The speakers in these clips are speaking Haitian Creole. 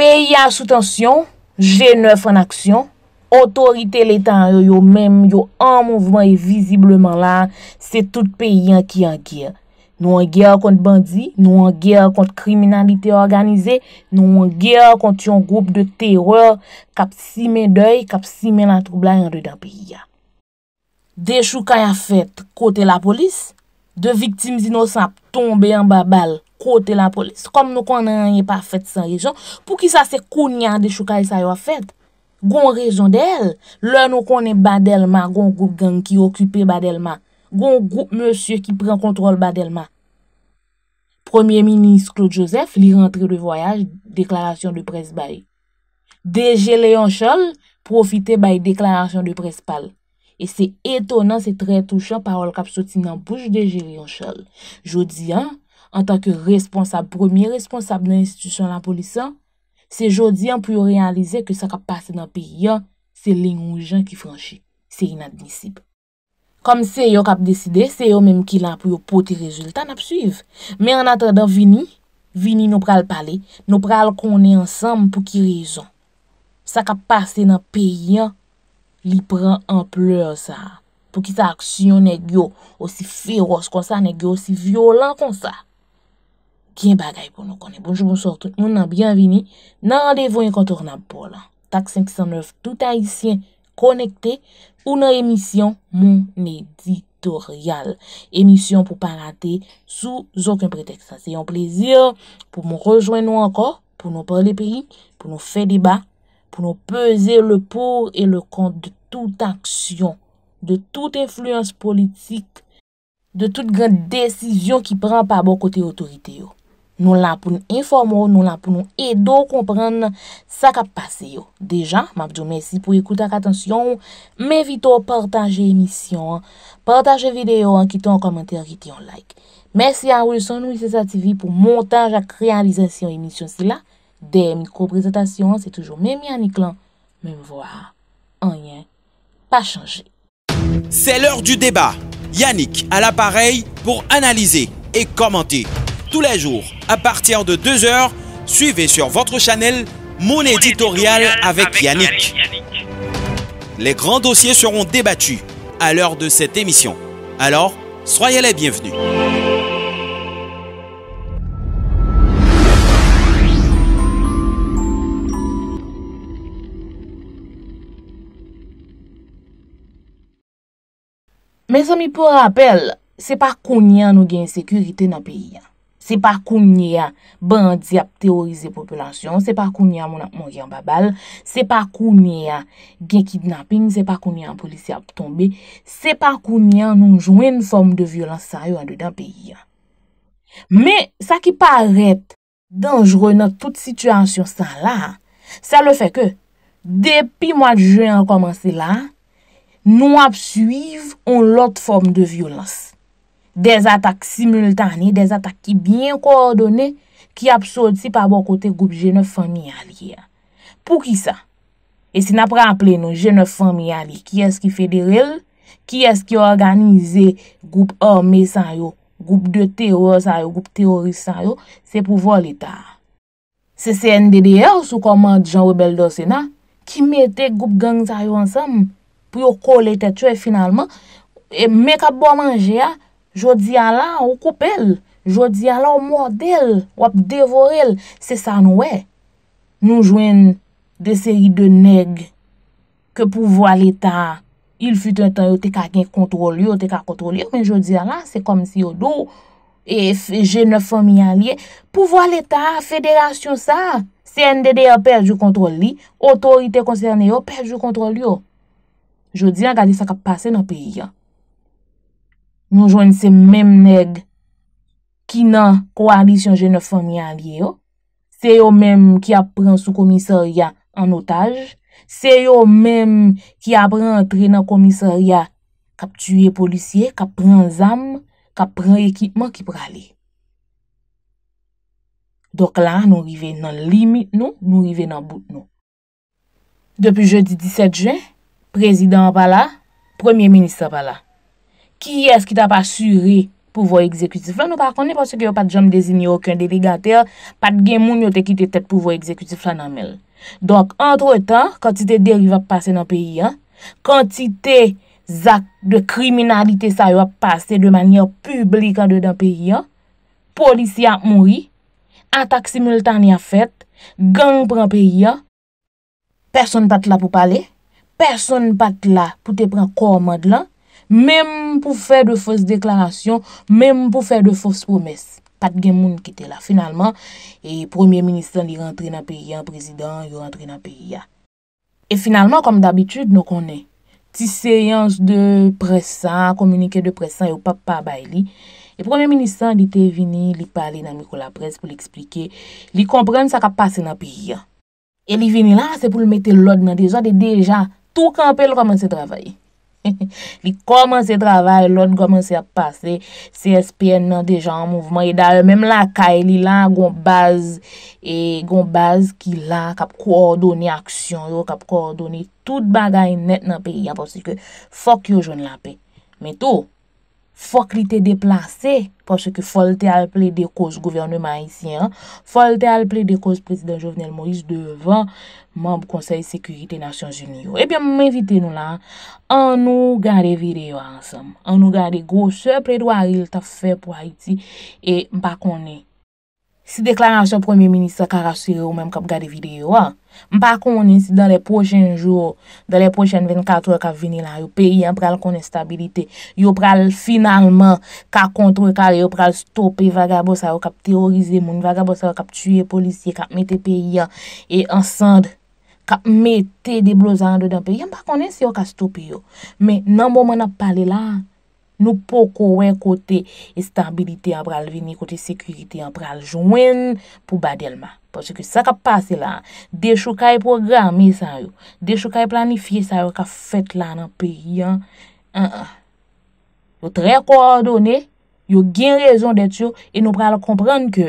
Pèya soutansyon, G9 an aksyon, otorite letan yo yo menm yo an mouvman e vizibleman la, se tout pèya an ki an gyer. Nou an gyer kont bandi, nou an gyer kont kriminalite organize, nou an gyer kont yon goup de teror kap si men doy, kap si men an troubla yon dey dan pèya. Deshou kaya fèt kote la polis, de viktim zinosap tombe an babal. kote la polis, kom nou kon nan yon pa fet san rejon, pou ki sa se kounyan de choukaye sa yon fet, goun rejon de el, lè nou konen badelman, goun goup gang ki okupe badelman, goun goup monsye ki pren kontrol badelman. Premier ministre Claude Joseph, li rentre de voyaj, deklarasyon de pres baye. Deje le yon chol, profite baye deklarasyon de pres pal. E se etonan, se tre touchan, parol kap soti nan pouj deje le yon chol. Jodi an, an tanke responsab, premier responsab nan institusyon la polisan, se jodi an pou yo realize ke sa kap pase nan pe yon, se ling ou jan ki franji. Se inadmissib. Kom se yo kap deside, se yo menm ki lan pou yo poti rezultat nan ap suyv. Men an atre dan vini, vini nou pral pale, nou pral konen ansam pou ki rezon. Sa kap pase nan pe yon, li pran an ple sa. Pou ki sa aksyon ne gyo osi feroz kon sa, ne gyo osi violan kon sa. Kiye bagay pou nou konen. Bonjour, bonsoir tout. Moun nan, bienveni nan rendez-vous yon kontour nan Polan. Tak 509, tout haïsien, konekte ou nan emisyon moun éditorial. Emisyon pou pa rate sou zokyn pretext. Sè yon plezir pou moun rejoin nou ankor, pou moun parle peyi, pou moun fè debat, pou moun pese le pou et le kont de tout aksyon, de tout enfluence politik, de tout grede desisyon ki pran pa bon kote otorite yo. Nou la pou nou informou, nou la pou nou edou komprenn sa kap pase yo. Dejan, mabdiou, mersi pou ekoutak atensyon, men vito partaje emisyon, partaje videyo, an kiton komente, an kiton like. Mersi a ou yon son nou, yon se sa TV pou montaj ak realizasyon emisyon sila, de mikro prezentasyon, se toujou men mi anik lan, men mou vwa, anyen, pa chanje. Se lor du deba, Yannick al aparey pou analize et komente. tous les jours à partir de 2h. Suivez sur votre channel mon éditorial avec Yannick. Les grands dossiers seront débattus à l'heure de cette émission. Alors, soyez les bienvenus. Mes amis, pour rappel, qu'on y a une sécurité dans le pays. Hein. Se pa kounye bandi ap teorize populasyon, se pa kounye moun ak moun gen babal, se pa kounye gen kidnapping, se pa kounye an polisi ap tombe, se pa kounye an nou jwene fom de violans sa yo an de dan peyi. Me sa ki paret dangere nan tout situasyon sa la, sa le fe ke depi moun jwene an komanse la, nou ap suive an lot fom de violans. Dez atak simultanye, dez atak ki byen kordonye, ki apsot si pa bo kote goup jene fanyali ya. Pou ki sa? E si na pre aple nou jene fanyali, ki eski federel, ki eski organize goup orme san yo, goup de teor san yo, goup teoris san yo, se pou volita. Se se endede ya, sou komad jan webel dosena, ki mette goup gang san yo ansam, pou yo kole tetwe finalman, e me kap bo manje ya, Jodi ala ou kopel, jodi ala ou mordel, wap devorel, se san wè. Nou jwen de seri de neg ke pou vwa l'etan, il fut un tan yo te kaken kontrol yo, te kaken kontrol yo, men jodi ala se kom si yo do, e jene fomi an liye, pou vwa l'etan, federa syon sa, se yon dede yo perjou kontrol li, otorite konserne yo perjou kontrol yo. Jodi ala gade sa kap pase nan peyi ya. Nou jwenn se menm neg ki nan koalisyon jene fanyan liye yo. Se yo menm ki ap pran sou komiserya an otaj. Se yo menm ki ap pran antre nan komiserya kap tue polisye, kap pran zam, kap pran ekipman ki prale. Dok la nou rive nan limit nou, nou rive nan bout nou. Depi jeudi 17 jen, prezident bala, premier minister bala. Ki es ki ta pa suri pou vo ekzekutif lan? Nou pa konen pou se ki yo pat jom dezini yo akwen delegatel, pat gen moun yo te kite tet pou vo ekzekutif lan nanmel. Donk, antre tan, kantite deri va pase nan peyi ya, kantite zak de kriminalite sa yo a pase de manyan publik an de dan peyi ya, polisi ya mouri, atak simultan ya fet, gang pran peyi ya, person pat la pou pale, person pat la pou te pran komad lan, Mèm pou fè de fòs deklarasyon, mèm pou fè de fòs promès. Pat gen moun ki te la. Finalman, e Premier Ministran li rentre nan peyi an, prezident, li rentre nan peyi an. E finalman, kom d'abitude, nou konen, ti seyans de presan, komunike de presan, yo pa pa bay li. E Premier Ministran li te vini, li pale nan mikou la pres pou li eksplike, li kompren sa ka pase nan peyi an. E li vini la, se pou li mette lòd nan dejan de deja, tou kanpe lòman se travaye. Li komanse travay, lon komanse ap pase CSPN nan dejan mouvman E dal menm lakay li la Gon baz e Gon baz ki la Kap kou ordoni aksyon yo Kap kou ordoni tout bagay net nan pe Ya posi ke fok yo joun la pe Men tou Fok li te deplase, porsè ki folte al ple de koz gouvernement haitien, folte al ple de koz president Jovenel Moïse devan mounb konsey sekurite nation jeniyo. Ebyan eh mwenvite nou la, an nou gade videyo ansam, an nou gade gose, pre do a il ta fe pou Haiti e mpa konen. Si deklarasyon Premier Ministre ka rasyon yo menm kap gade videyo an. Mpa konen si dan le pochen jou, dan le pochen 24 wak ap vini lan, yo peyi an pral konen stabilite, yo pral finalman, ka kontro kal, yo pral stopi, vaga bo sa yo kap teorize moun, vaga bo sa yo kap tue polisye, kap mette peyi an, e ansand, kap mette deblozando dan peyi an, mpa konen si yo ka stopi yo. Men, nanbo mwen ap pale lan, Nou pou kouwen kote estabilite an pral vini, kote sekurite an pral jwen pou badelman. Poche ke sa ka pase lan, dechou ka e programe san yo, dechou ka e planifiye san yo, ka fet lan an peyi an. Yo tre kouwa do ne, yo gen rezon det yo, e nou pral komprende ke,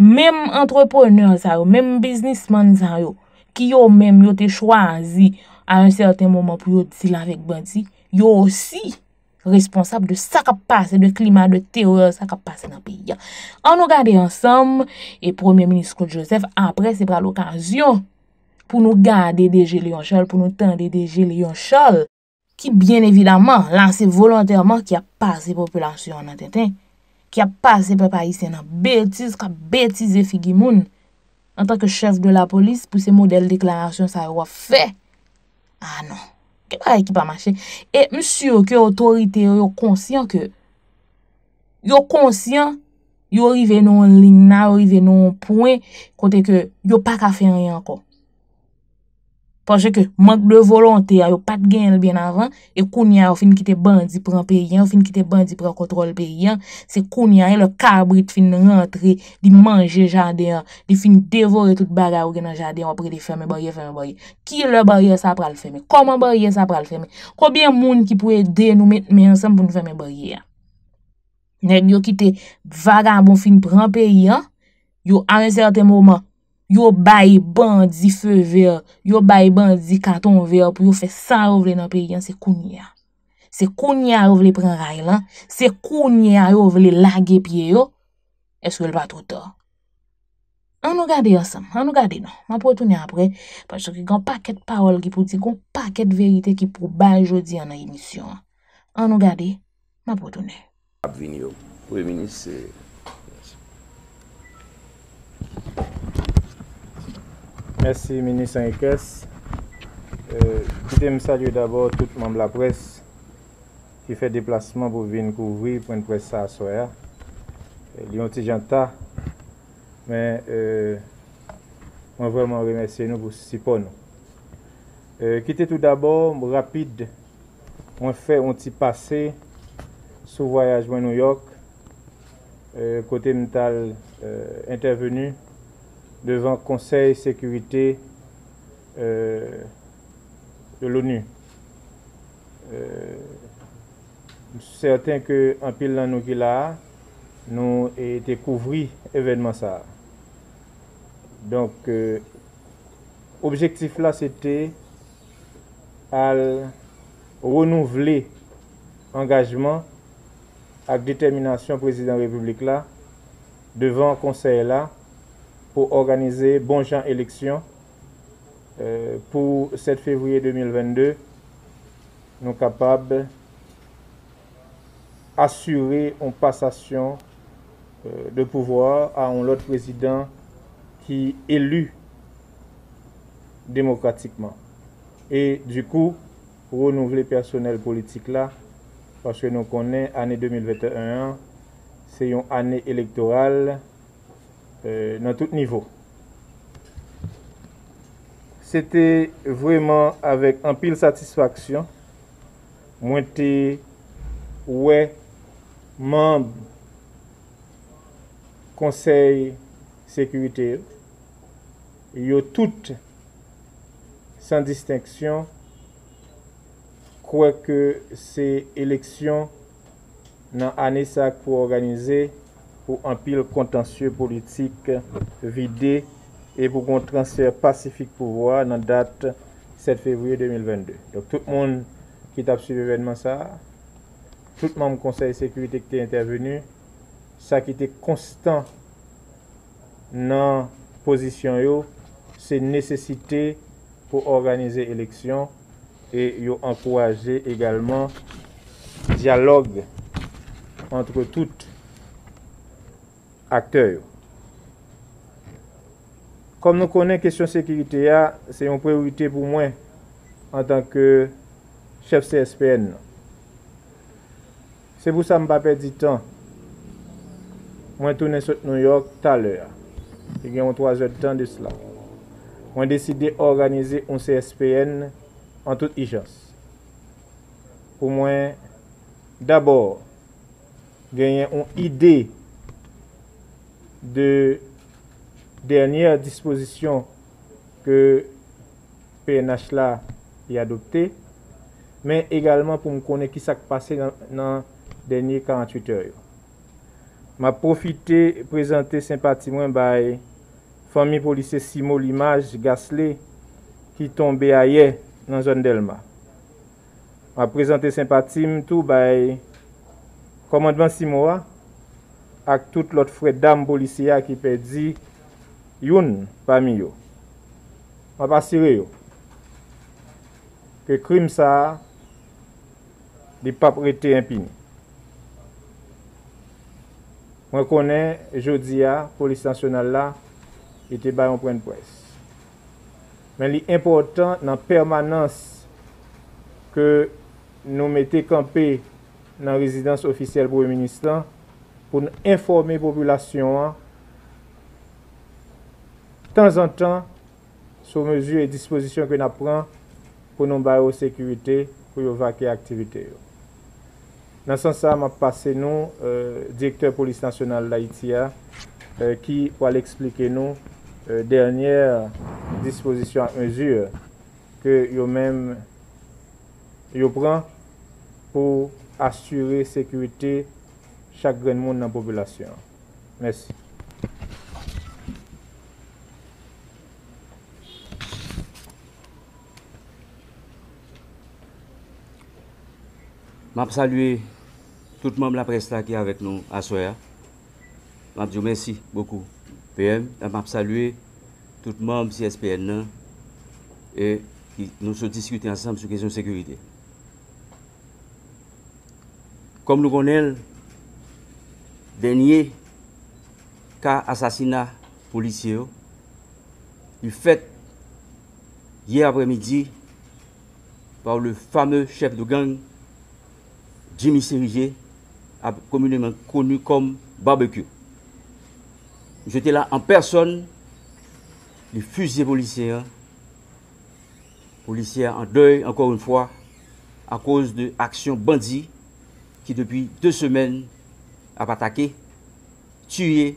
mem entreponeur san yo, mem biznisman san yo, ki yo mem yo te chwazi an certain mouman pou yo di lan vek banti, yo si... responsap de sakapase de klima de teror sakapase nan piya. An nou gade ansam, e Premier Ministre Koudjosef apre se pra l'okansyon pou nou gade DG Lyonchol, pou nou tende DG Lyonchol, ki bien evidaman lansi volantèman ki a pase populasyon nan ten ten, ki a pase pe paise nan betis, ka betis e figi moun, an tak ke chef de la polis pou se model deklarasyon ah sa yo wafè, an nou. E ms e, yo ke otorite yo konsyen ke, yo konsyen yo rive nou lina, yo rive nou pouen kote ke yo pa ka fe nyan ko. Ponche ke mank de volonte a yo pat gen el bien avan, e koun ya ou fin kite bandi pran periyan, ou fin kite bandi pran kontrol periyan, se koun ya en le kabrit fin rentre, di manje jadeyan, di fin devore tout baga ou genan jadeyan, wapre di feme barye, bon, feme barye. Bon, ki le barye sa pral feme? Koman barye sa pral feme? Koubyen moun ki pouye den nou met men ansem pou nou feme barye a? Nèk yo kite baga bon fin pran periyan, yo an en certain mouman, yo bay bandi fe veyo, yo bay bandi katon veyo, pou yo fe sa rou vle nan pe yon, se kounye a. Se kounye a rou vle pren ray lan, se kounye a rou vle lage pie yo, eske l pa tro tor. An nou gade yon sam, an nou gade nou. Ma pou tounen apre, pa chan ki goun paket parol ki pou ti goun paket verite ki pou bay jodi an nan inisyon. An nou gade, ma pou tounen. Abvini yo. Ou emini se. Mersi menis an e kes Kite euh, m salye d'abor Tout m amb la pres Ki fe deplasman pou ven kouvri Pon pres sa aswaya euh, Li yon ti janta Men euh, M wèman remersye nou pou sipon Kite tout d'abor Rapide M fè yon ti pase Sou voyaj wè New York Kote m tal Interveni devant Conseil sécurité euh, de l'ONU. Euh, certain que en pile dans nous qui nous été événement ça. Donc l'objectif euh, objectif là c'était à renouveler engagement avec détermination président de la République là devant conseil là organiser organiser gens Élection euh, pour 7 février 2022. Nous capables assurer une passation euh, de pouvoir à un autre président qui élu démocratiquement. Et du coup, renouveler personnel politique là, parce que nous connaissons année 2021, c'est une année électorale nan euh, tout nivou. Sete vweman avek an pil satisfaksyon mwen te wè mamb konsey sekurite yo tout san disteksyon kwe ke se eleksyon nan anesa kwa organize pou anpil kontansye politik vide e pou kontransfer pasifik pouvoi nan dat 7 februye 2022. Tout moun ki tap su l'evenman sa, tout moun konsey sekurite ki te intervenu, sa ki te konstan nan posisyon yo, se nesesite pou organize eleksyon e yo anpouwaje egalman diyalog entre tout akteyo. Kom nou konen kesyon sekirite ya, se yon prewite pou mwen, an tanke chef CSPN. Se pou sa mba perdi tan, mwen toune sou New York taler, e gen yon 3 jen tan disla. Mwen deside organize yon CSPN an tout i jans. Pou mwen dabor gen yon ide de dernye disposisyon ke PNH la yadopte men egalman pou m konen ki sak pase nan dernye kan an twitter yo ma profite prezante sempatimwen bay fami polise simo l'imaj gasle ki tombe a ye nan zon del ma ma prezante sempatim tou bay komandvan simo wa ak tout lot fredam bolisya ki pe di yon pami yo. Mwa pasire yo, ke krim sa, di pap rete impini. Mwen konen, jodi ya, polis nasyonal la, ite bayon pren pres. Men li importan nan permanans ke nou mette kampe nan rezidans ofisyel pou eministan, pou nou informe populasyon an tan zan tan sou mezu e disposisyon pou nou bayo sekurite pou yo vake aktivite yo. Nan san sa m ap pase nou direktor polis nasyonal la Itia ki wale explike nou dernyer disposisyon an mezu ke yo men yo pran pou asyure sekurite chak gren moun nan popolasyon. Mersi. Map salue tout moun la prestak y avèk nou aswaya. Map diyo mersi boku. Map salue tout moun si SPN nan nou se diskute ansam sou kèsyon sekurite. Kom nou konel Dernier cas d'assassinat policier du fait hier après-midi par le fameux chef de gang Jimmy Serige, communément connu comme Barbecue. J'étais là en personne, les fusillés policiers, hein. policiers en deuil encore une fois, à cause de actions bandits qui depuis deux semaines à tuer tuer,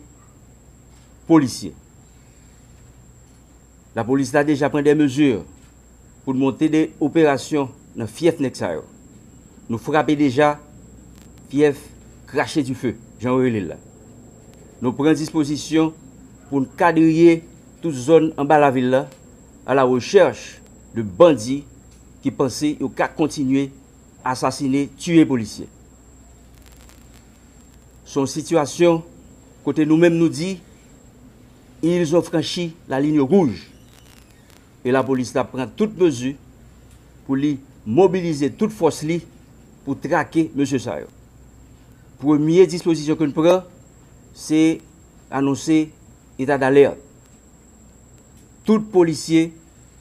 policiers. La police a déjà pris des mesures pour monter des opérations dans fief nexaïo Nous frappons déjà fief craché du feu jean ou Nous prenons disposition pour quadriller toute zone zone zone la ville à la recherche de bandits qui pensaient qu'ils continuer à assassiner, tuer policiers son situation, côté nous-mêmes nous dit, ils ont franchi la ligne rouge. Et la police a prend toute mesures pour mobiliser toute force pour traquer M. Sayo. Première disposition que nous c'est annoncer état d'alerte. Tout policier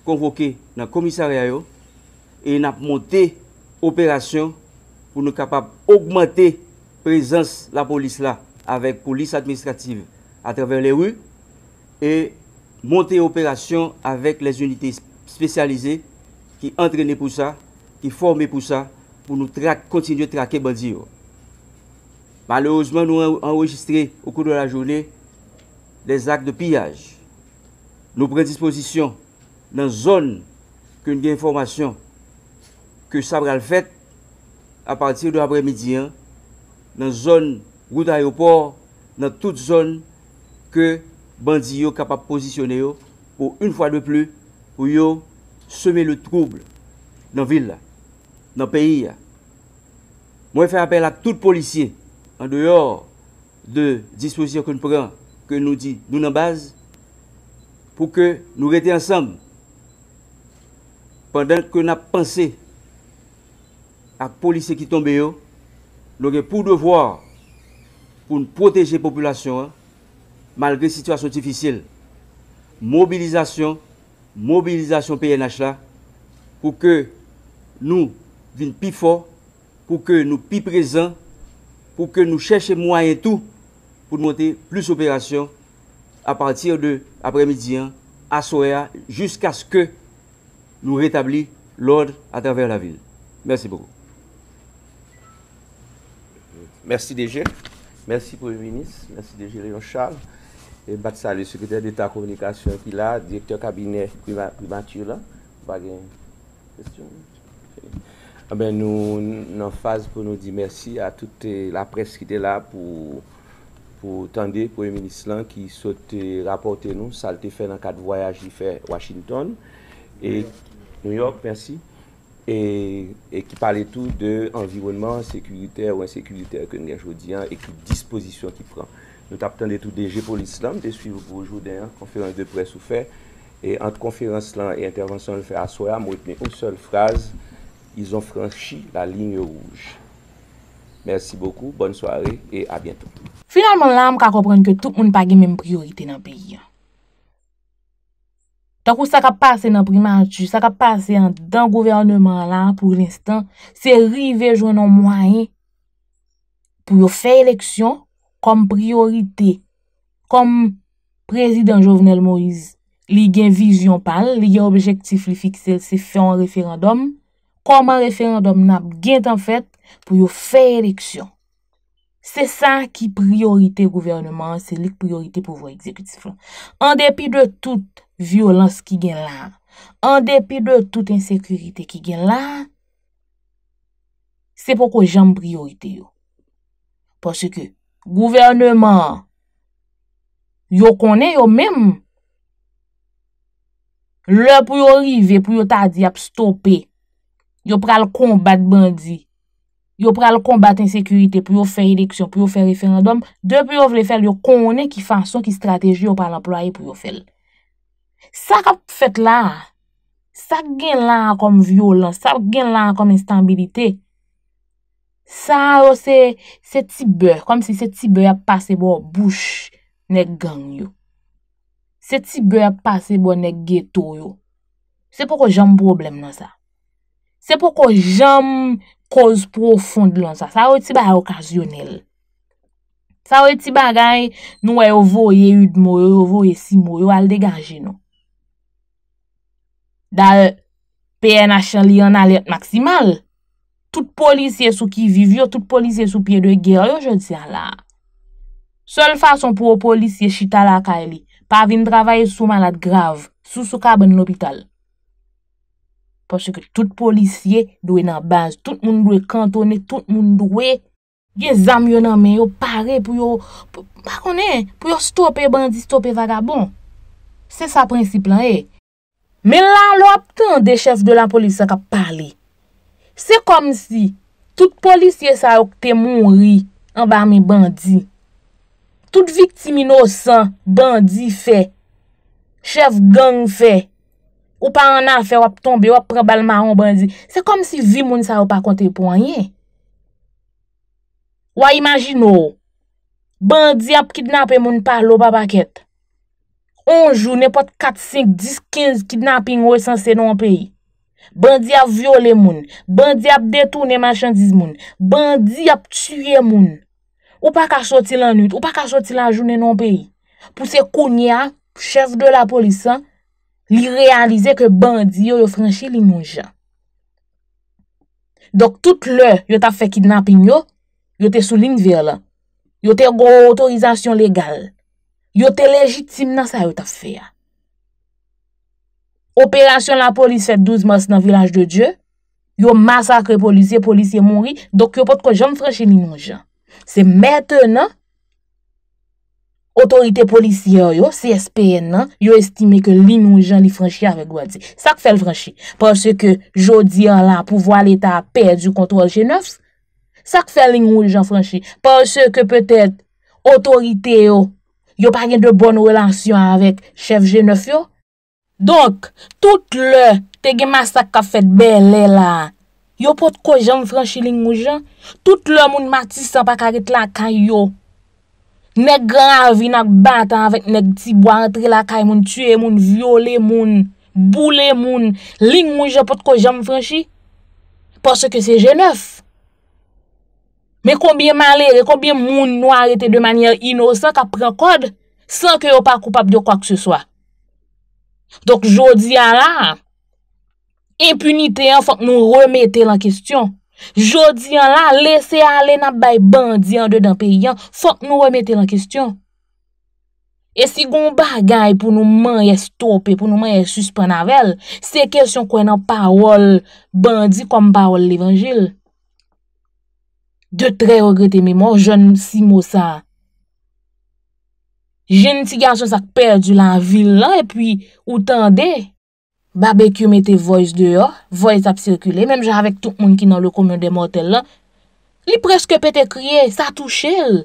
convoqué dans le commissariat et n'a monté opération pour nous capables d'augmenter présence la police là, avec police administrative à travers les rues, et monter opération avec les unités spécialisées qui entraînaient pour ça, qui formaient pour ça, pour nous continuer de traquer bandits. Malheureusement, nous avons enregistré au cours de la journée des actes de pillage. Nous prenons disposition dans zone que nous avons information que ça va le fait à partir de l'après-midi. Hein, nan zon gouta ayopor, nan tout zon ke bandi yo kapap posisyone yo pou un fwa de plu pou yo seme le trouble nan vil, nan peyi ya. Mwen fè apel a tout polisye an deyor de disposisyon kon pran ke nou di nou nan baz pou ke nou rete ansam pandan kon apansè a polisye ki tombe yo Donc, pour devoir pour protéger la population hein, malgré la situation difficile. Mobilisation, mobilisation PNH là pour que nous venions plus fort, pour que nous plus présents, pour que nous cherchions moyens tout pour monter plus d'opérations à partir de après-midi hein, à soir jusqu'à ce que nous rétablissions l'ordre à travers la ville. Merci beaucoup. Merci DG. Merci Premier ministre. Merci DG Léon Charles. Et Batsa, le secrétaire d'État communication qui là, directeur cabinet primature là. là. Ah ben, nous, nous en phase pour nous dire merci à toute euh, la presse qui était là pour pour tendre Premier ministre qui souhaite euh, rapporter nous ça a été fait dans quatre voyages voyage fait Washington et New York, merci. Et qui e parle tout de environnement sécuritaire ou insécuritaire que nous y a aujourd'hui et que la disposition qui prend. Nous tapons tout déjà pour l'Islam, de suivre pour aujourd'hui en conférence de presse ou fait. Et entre conférence l'an et intervention le fait à soi, moi je m'étenais aux seules phrases, ils ont franchi la ligne rouge. Merci beaucoup, bonne soirée et à bientôt. Finalement l'âme ka reprenne que tout le monde paga même priorité dans le pays. La kou sa ka pase nan primantu, sa ka pase an dan gouvernement la pou l'instant, se rive jounan mwany pou yo fey leksyon kom priorite. Kom prezident Jovenel Moïse li gen vizyon pal, li gen objektif li fiksel se fey an referandom, kom an referandom nap gen tan fet pou yo fey leksyon. Se sa ki priorite gouvernement, se lik priorite pou vwa ekzekutif lan. An depi de tout violans ki gen lan. An depi de tout insekurite ki gen lan, se pou ko jem priorite yo. Pwase ke gouvernement yo konen yo mem lè pou yo rive, pou yo tadi ap stoppe, yo pral kombat bandi, yo pral kombat insekurite, pou yo fè edeksyon, pou yo fè referendum, dè pou yo vle fèl yo konen ki fason ki strateji yo pan employe pou yo fèl. Sa kap fet la, sa gen lan kom violon, sa gen lan kom instabilite, sa yo se tibe, kom si se tibe ap pase bo bouch nek gang yo, se tibe ap pase bo nek geto yo, se pou ko jom problem nan sa. Se pou ko jom koz profond lan sa, sa yo tibe a okazyonel, sa yo tibe a gay nou e ovo ye yud moyo, ovo ye si moyo, al deganje nou. Da e, PNH li an alert maksimal. Tout polisye sou ki vivyo, tout polisye sou piye de geryo je diyan la. Sol fason pou ou polisye chitala akay li, pa vin dravaye sou malat grav, sou sou ka ben l'opital. Posye ke tout polisye dwe nan bans, tout moun dwe kantone, tout moun dwe gen zamyon nan men yo pare pou yo, pa konen, pou yo stoppe bandi, stoppe vagabon. Se sa prinsip lan e. Men la lo ap tande chef de la polisi sa kap pale. Se kom si, tout polisiye sa yo kte moun ri an ba mi bandi. Tout viktimi nou san, bandi fe, chef gang fe, ou pa an afe wap tombe, wap prebalman an bandi. Se kom si vi moun sa yo pa konte pwanyen. Ou a imagino, bandi ap kidnap e moun pa lo pa paket. Onjou ne pot 4, 5, 10, 15 kidnaping wè san se non peyi. Bandi ap viole moun. Bandi ap detou ne manchandiz moun. Bandi ap tue moun. Ou pa ka choti lan nout, ou pa ka choti lan jounen non peyi. Pou se kounya, ches de la polisa, li realize ke bandi yo yo franshi li nouja. Dok tout le yo ta fe kidnaping yo, yo te sou lin ver la. Yo te go otorizasyon legal. Yo te legitime nan sa yo ta fè ya. Operasyon la polis fè 12 mas nan vilaj de Dje. Yo masakre polisye, polisye mori. Dok yo pat ko jom franshi li nou jen. Se mette nan, otorite polisye yo, CSPN nan, yo estime ke li nou jen li franshi avè gwa di. Sak fè l franshi. Par se ke jodi an la pou vo al eta pè du kontrol jen nòfs, sak fè li nou jen franshi. Par se ke pèt otorite yo yo pa gen de bon relansyon avèk chef G9 yo. Donk, tout lè te gen masak ka fet belè la, yo pot ko jèm franshi ling mou jèm, tout lè moun mati san pa karit lakay yo. Nèk gravi nak bata avèk nèk ti bo antre lakay moun, moun tue moun, viole moun, boule moun, ling mou jèm pot ko jèm franshi, porsè ke se G9 yo. Men konbyen malere, konbyen moun nou arete de manyer inosan ka pren kod, san ke yo pa koupap diyo kwa kse swa. Dok jodi an la, impunite an fok nou remete lan kistyon. Jodi an la, lese ale nan bay bandi an de dan peyi an, fok nou remete lan kistyon. E si goun bagay pou nou manye stope, pou nou manye suspen avel, se kesyon kon nan parol bandi kon parol levangil. De tre rogrete mimo, jen si mousa. Jen si gansan sak perdu lan vil la, epwi, ou tande, babek yo mette voice de yo, voice ap sirkule, menm jen avek tout moun ki nan lo komyon de motel la, li preske pete kriye, sa touche el.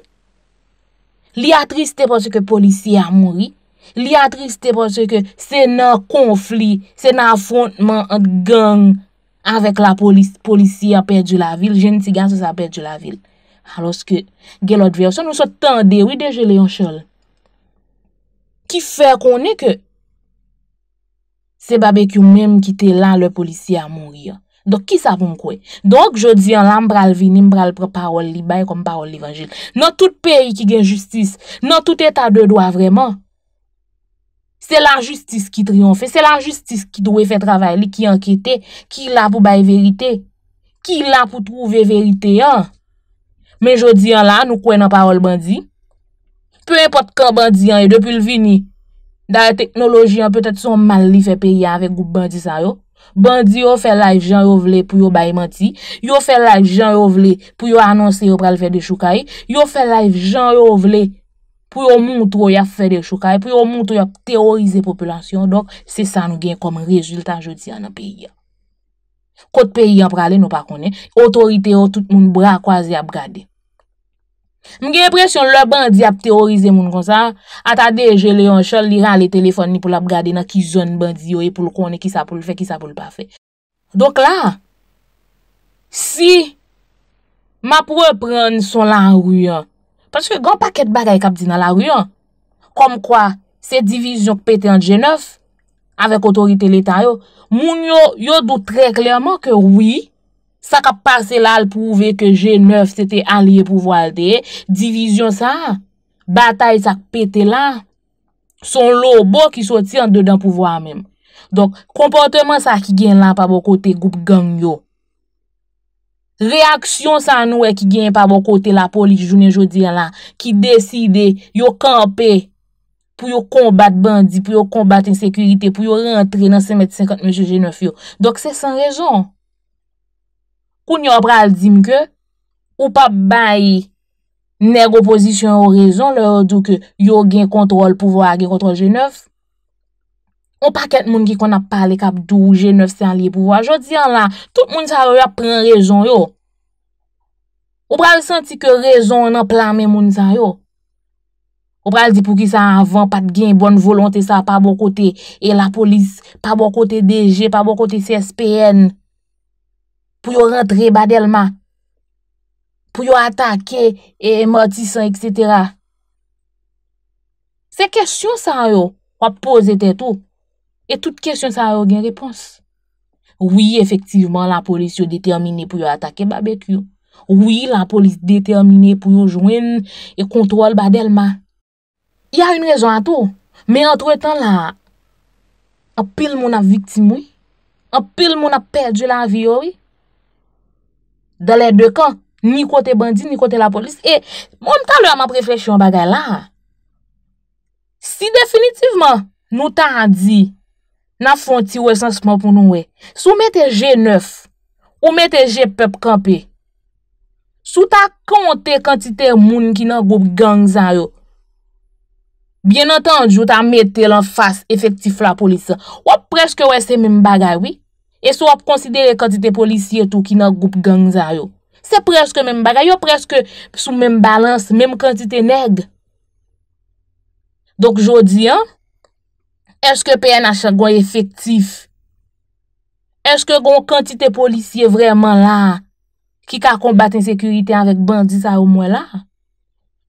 Li atris te pwase ke polisi a mouri, li atris te pwase ke se nan konfli, se nan affrontman an gang. avèk la polisi a perdi la vil, jen ti gan sou sa perdi la vil. Aloske, gelot veyo, sou nou sou tan de, wè de jelè yon chol. Ki fè konè ke, se babè kyou mèm ki te lan le polisi a moun riyan. Dok ki sa pou mkwe. Dok, jodi an lan pral vi, nin pral pral parol li bay kom parol li evanjil. Non tout peyi ki gen justis, non tout etat de doa vreman, Se la justis ki triyon fe, se la justis ki dwe fe travay li ki ankyete, ki la pou bay verite, ki la pou trouve verite an. Men jodi an la, nou kwen an parol bandi. Peu importe kan bandi an e, depil vini, da e teknoloji an, petet son mal li fe peye avèk goup bandi sa yo. Bandi yo fe laj jan yo vle pou yo bay manti, yo fe laj jan yo vle pou yo anonsi yo pral fe de choukaye, yo fe laj jan yo vle... pou yon moun tou yon fèdè choukè, pou yon moun tou yon teorize populansyon, donk se san nou gen kom rezultan joti an nan peyi an. Kote peyi an pralè nou pa konè, otorite yon tout moun bra kwa zi ap gade. Moun gen presyon lò bandi ap teorize moun konsan, ata deje le yon chol li ran le telefon ni pou l ap gade nan ki zon bandi yon e pou l konè ki sa pou l fè, ki sa pou l pa fè. Donk la, si, ma pou wè pren son lan ruyen, Paske gen pa ket bagay kap di nan la riyon. Kom kwa, se divizyon k pete an G9, avek otorite letan yo, moun yo, yo doutre klerman ke wii, sa kap pase lal pouve ke G9 se te aliye pou voal de, divizyon sa, batay sa k pete la, son lobo ki soti an dedan pou voal mem. Donk, kompote man sa ki gen la pa bo kote goup gang yo. reaksyon san nou e ki gen pa bon kote la poli jounen joudien la, ki deside yo kampe pou yo kombat bandi, pou yo kombat insekurite, pou yo rentre nan 5,5 mèche G9 yo. Dok se san rejon. Koun yo pral dim ke, ou pa bay neg oposisyon yo rejon, yo gen kontrol pouvo agen kontrol G9, Ou pa ket moun ki kon ap pale kap 12G, 900 li pou vwa. Je di an la, tout moun sa yo pren rezon yo. Ou pral senti ke rezon nan plan men moun sa yo. Ou pral di pou ki sa avan pat gen bon volonte sa pa bon kote. E la polis pa bon kote DG, pa bon kote CSPN. Pou yo rentre badelman. Pou yo atake, emotisan, e etc. Se kestyon sa yo, wap pose te tou. E tout kesyon sa yo gen repons. Ouye efektivman la polis yo detyamine pou yo atake babek yo. Ouye la polis detyamine pou yo jwen e kontrol badel ma. Ya yon rezon an to. Me entro etan la, an pil moun an viktim ouye. An pil moun an perdi la vi ouye. Dalè de kan, ni kote bandi, ni kote la polis. E moun tan lè a man preflechyon bagay la. Si definitivman nou tan di... nan fon ti wè san sman pou nou wè. Sou mète jè neuf, ou mète jè pep kampè, sou ta kontè kantite moun ki nan goup gang zay yo. Bien antanjou ta mète lan fas efektif la polisa. Ou ap preske wè se mèm bagay, wè? E sou ap konsidere kantite polisi etou ki nan goup gang zay yo. Se preske mèm bagay, ou preske sou mèm balans, mèm kantite neg. Dok jodi an, Eske PNH gwen efektif? Eske gwen kontite polisye vreman la? Ki ka kombat en sekurite avèk bandi sa ou mwen la?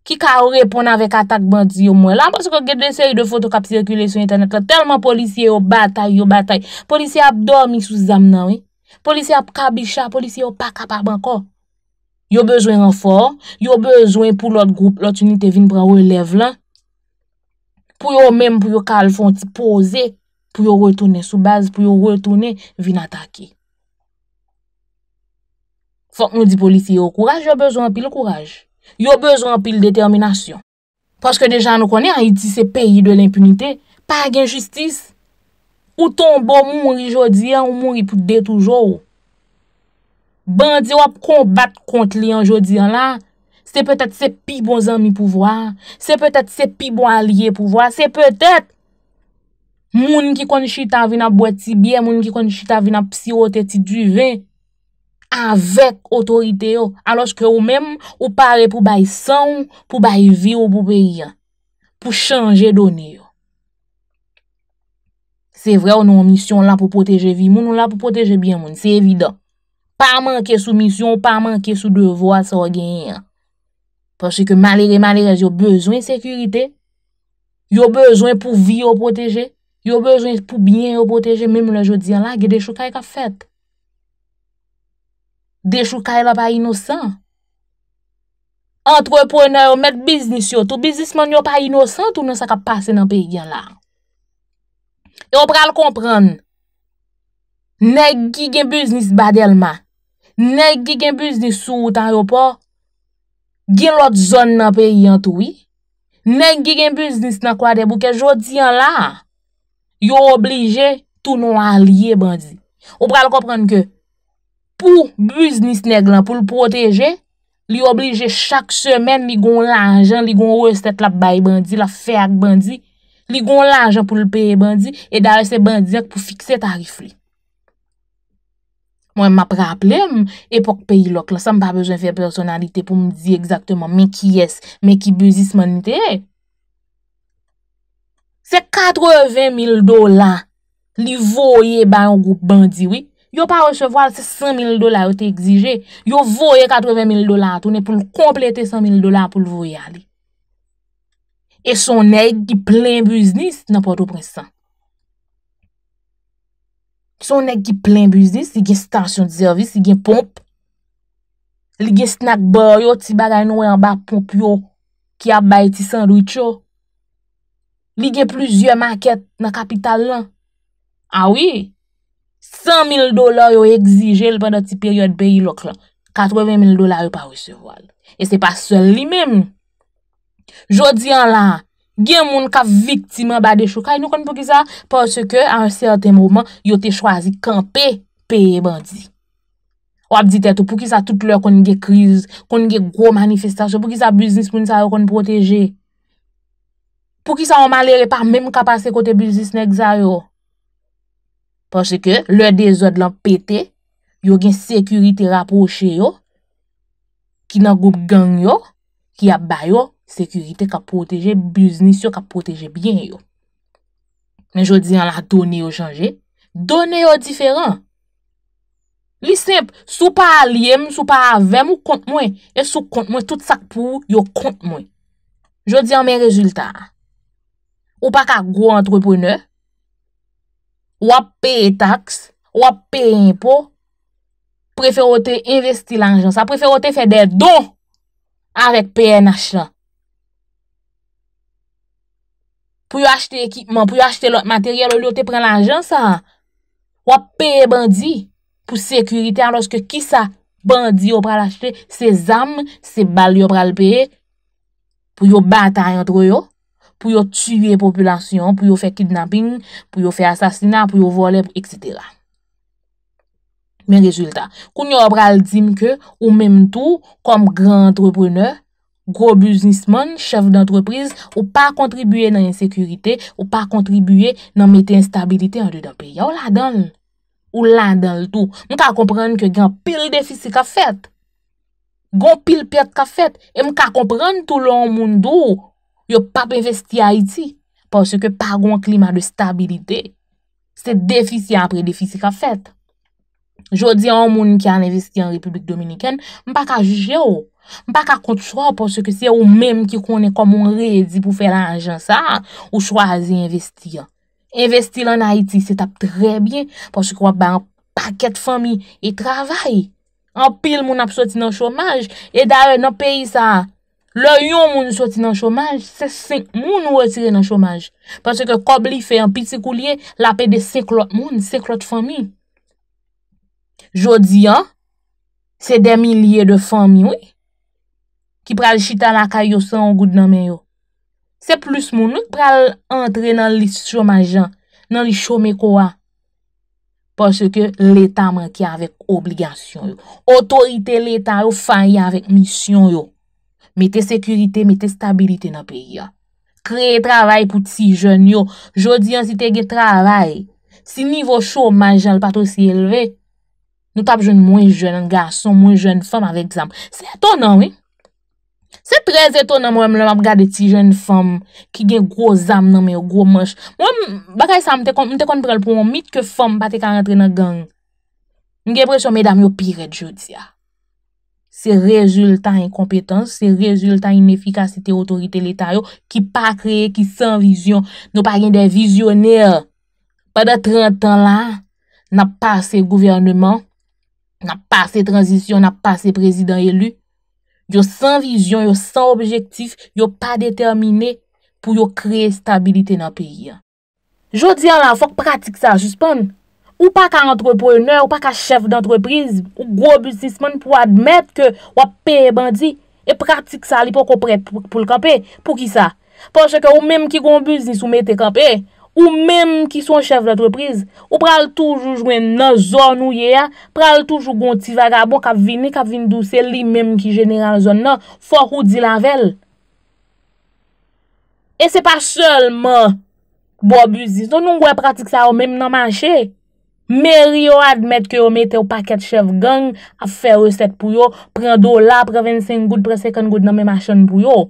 Ki ka ou repon avèk atak bandi ou mwen la? Mwen seke gwen desè yon fotokap sirkule sou internet la, telman polisye yon batay, yon batay. Polisye ap dormi sou zam nan, wey. Polisye ap kabisha, polisye yon pakap ap banko. Yon bejwen renfor, yon bejwen pou lot group, lot unit te vin pran ou elev lan. pou yo mèm pou yo kalfon ti pose pou yo retoune soubaz pou yo retoune vin atake. Fok nou di polisi yo kouraj, yo bezon pil kouraj. Yo bezon pil determinasyon. Paske deja nou konè an iti se peyi de l'impunite, pa gen justis. Ou tombo moun ri jodi an, moun ri pou de toujou. Bandi wap konbat kont li an jodi an la, Se petet bon se pi bon zanmi pou vwa, se petet se pi bon alye pou vwa, se petet moun ki konjit avi na bweti biye, moun ki konjit avi na psiyote ti duve, avèk otorite yo, alòs ke ou mèm ou pare pou bay san ou pou bay vi ou pou bay yon, pou chanje doni yo. Se vre ou nou misyon la pou poteje vi, moun ou la pou poteje biye moun, se evidant. Pa manke sou misyon, pa manke sou devwa sa o gen yon. Porsi ke malire malire yo bezwen sekurite, yo bezwen pou vi yo poteje, yo bezwen pou binye yo poteje, mèm ou la jodi an la, ge de choukaye ka fèt. De choukaye la pa inosan. Antwe pou enay yo met biznis yo, tou biznis man yo pa inosan, tou nan sa ka pase nan peyi gen la. Yo pral kompran, ne gik gen biznis badelman, ne gik gen biznis sou tan yo pou, gen lot zon nan peyi an toui, neg gen buznist nan kwa debu ke jodi an la, yo oblije tou non a liye bandi. Ou pral kopran ke pou buznist neg lan pou l proteje, li oblije chak semen li gon lanjan, li gon oestet la bay bandi, la feyak bandi, li gon lanjan pou l peye bandi, e dalese bandi ak pou fikse tarif li. Mwen m ap rapple, epok peyi lok la, sa m pa bejwen fè personalite pou m di exactement men ki yes, men ki bezis manite. Se 80.000 dolan li voye ba yon goup bandiwi, yo pa rechevo al se 100.000 dolan yo te egzije, yo voye 80.000 dolan atounen pou m komplete 100.000 dolan pou l voye ali. E son egg di plen beznis nan poto prensan. Son ek ki plen bizis, i gen stansyon di zervis, i gen pomp. Li gen snack bar yo, ti bagay nou yon e bak pomp yo, ki ap bay ti sandwit yo. Li gen plizye maket nan kapital lan. Awi, 100.000 dolar yo egzije l pa nan ti peryot beyi lok lan. 80.000 dolar yo pa wese vol. E se pa sol li mem. Jodi an lan. Gen moun ka viktiman ba de chou. Kaj nou kon pou ki sa? Pou se ke an certain mouman, yo te chwazi kanpe peye bandi. Wap di teto pou ki sa tout lò kon ge kriz, kon ge gro manifestasyon, pou ki sa biznis moun sa yo kon proteje. Pou ki sa omalere pa mèm ka pase kote biznis nek za yo. Pou se ke lò de zòd lan pete, yo gen sekurite rapoche yo, ki nan goup gen yo, ki ap bay yo, Sekurite ka proteje, biznis yo ka proteje bien yo. Men jodi an la doni yo chanje. Doni yo diferan. Li semp, sou pa a liyem, sou pa a vem ou kont mwen? E sou kont mwen, tout sak pou yo kont mwen. Jodi an men rezultat. Ou pa ka gro antreponeur, wap pe tax, wap pe impo, preferote investi lanjansan, preferote fè de don avèk pe enachan. pou yo achete ekipman, pou yo achete materyel, yo li yo te pren l'anjan sa. Wap peye bandi pou sekurite, aloske ki sa bandi yo pral achete, se zam, se bal yo pral peye, pou yo bata yon tro yo, pou yo tue populasyon, pou yo fe kidnapping, pou yo fe asasina, pou yo vole, etc. Men rezultat, koun yo pral dim ke, ou menm tou, kom gran antrepreneur, Gro biznisman, chev d'entreprise, ou pa kontribuye nan yon sekurite, ou pa kontribuye nan mette instabilite an de da pe. Ya ou la dal? Ou la dal tou? Mwen ka komprende ke gen pil defisi ka fet. Gen pil pet ka fet. E mwen ka komprende tou loun moun dou. Yo pa pe investi a iti. Pwoske pa gwen klima de stabilite, se defisi an pre defisi ka fet. Jodi an moun ki an investi an Republik Dominiken, mwen pa ka juje ou. Mpa ka kont so, porske se ou menm ki konen komon redi pou fè la anjan sa, ou swazi investi an. Investi lan Haiti, se tap trebyen, porske wap ba an paket fomi, e travay. An pil moun ap soti nan chomaj, e dare nan peyi sa, le yon moun soti nan chomaj, se senk moun ou atire nan chomaj. Porske kobli fè an piti kou liye, la pey de senk lot moun, senk lot fomi. Jodi an, se demilye de fomi, oui. Ki pral chita lakay yo sa on goud nanmen yo. Se plus moun, nou pral entre nan li chomajan. Nan li chome kwa. Pwase ke letan manke avèk obligasyon yo. Otorite letan yo fay avèk misyon yo. Mete sekurite, mete stabilite nan peyi yo. Kreye travay pou ti jen yo. Jodi an si te ge travay. Si nivou chomajan l pato si elve. Nou tap jen mwen jen, mwen jen fèm avèk zanm. Se ato nan wey. Se prez eto nan mwem lòm gade ti jen fòm ki gen gro zanm nan mè yo gro mèj. Mwem, bakay sa mte kon prel pou mwom, mit ke fòm pate kan rentre nan gang. Mge prechon mèdam yo piret joud ya. Se rezultat en kompetans, se rezultat en efikasite otorite létaryo, ki pa kreye, ki san vizyon, nou pa gen den vizyoner. Bada 30 tan la, na pa se gouvernement, na pa se transition, na pa se prezident elu, Yo san vizyon, yo san objektif, yo pa determine pou yo kreye stabilite nan peyi an. Jodi an la, fok pratik sa, jispon. Ou pa ka entreponeur, ou pa ka chef d'entreprise, ou grobus nisman pou admet ke wap peye bandi, e pratik sa li pou ko pret pou l kampè, pou ki sa. Poche ke ou mem ki gombus nisou mette kampè. Ou menm ki son chev d'otreprise. Ou pral toujou jwen nan zon ou ye ya. Pral toujou gwen ti vaga bon kap vini, kap vini dousel li menm ki jenera zon nan. Fok ou di lavel. E se pa selman. Bo abuzi. Non nou gwen pratik sa ou menm nan manche. Meri yo admet ke yo mette ou paket chev gang. A fe reset pou yo. Pren do la pre 25 gout pre 50 gout nan menm manchen pou yo.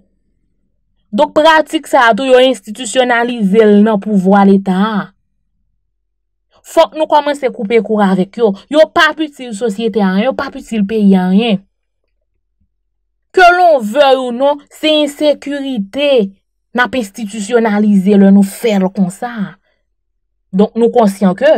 Dok pratik sa a tou yo institusyonalize l nan pou vwa l eta a. Fok nou komanse koupe koura vek yo. Yo pa putil sosyete a riyan, yo pa putil peyi a riyan. Ke loun vwe ou nou, se insekurite nap institusyonalize l nou fèl kon sa. Dok nou konsyon ke.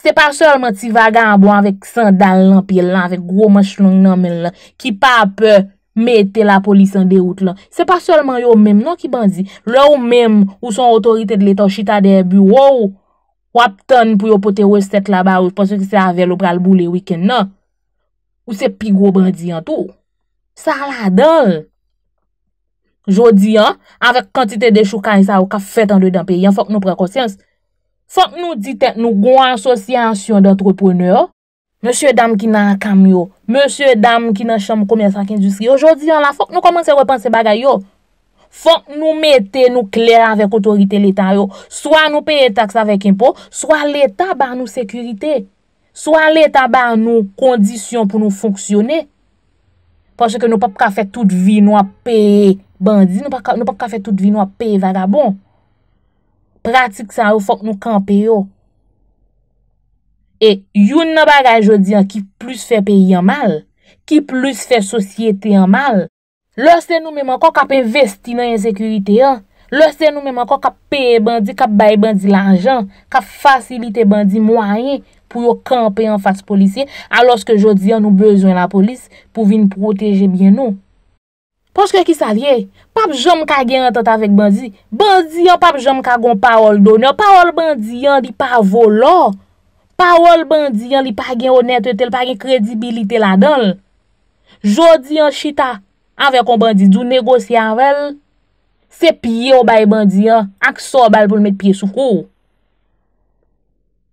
Se pa solman ti vaga anbo avèk sandal nan pi l nan, avèk gro manch loun nan men l nan, ki pa apèl. Mè te la polis an deyout lan. Se pa solman yo mèm nan ki bandi. Lè ou mèm ou son otorite de l'Etat chita deyè biwou. Wap ton pou yo pote wè set la ba ou. Ponsen ki se avel ou pral bou le wikèn non. nan. Ou se pigou bandi an tou. Sa la dal. Jodi an. Avèk kantite de choukany sa ou ka fèt an dey dan pe. Yan fòk nou prekonsyans. Fòk nou ditèk nou gwen asosyansyon d'entrepreneur. Monsye dam ki nan akam yo, monsye dam ki nan chanm komeyansan ki industri, ojodi an la fok nou komanse repanse baga yo. Fok nou mette nou kler avèk otorite l'Etat yo. Soa nou peye taks avèk impo, soa l'Etat ba nou sekurite. Soa l'Etat ba nou kondisyon pou nou fonksyone. Pwa chè ke nou pap ka fè tout vi nou apè bandi, nou pap ka fè tout vi nou apè vagabon. Pratik sa yo fok nou kampe yo. E, yon nan bagay jodi an ki plus fe peyi an mal, ki plus fe sosyete an mal, lòs te nou mèman kon kap investi nan yon sekurite an, lòs te nou mèman kon kap peye bandi, kap bay bandi lanjan, kap fasilite bandi mwayen pou yo kampe an fats polisyen alòs ke jodi an nou bezwen la polis pou vin proteje bien nou. Pòske ki savye, pap jom ka gen an tot avèk bandi, bandi an pap jom ka gon paol donyo, paol bandi an di pa volò. Parol bandi yon li pa gen onet e tel pa gen kredibilite la don. Jodi yon chita avè kon bandi djou negosi anvel, se piye ou bay bandi yon ak so bal pou l'met piye soukou.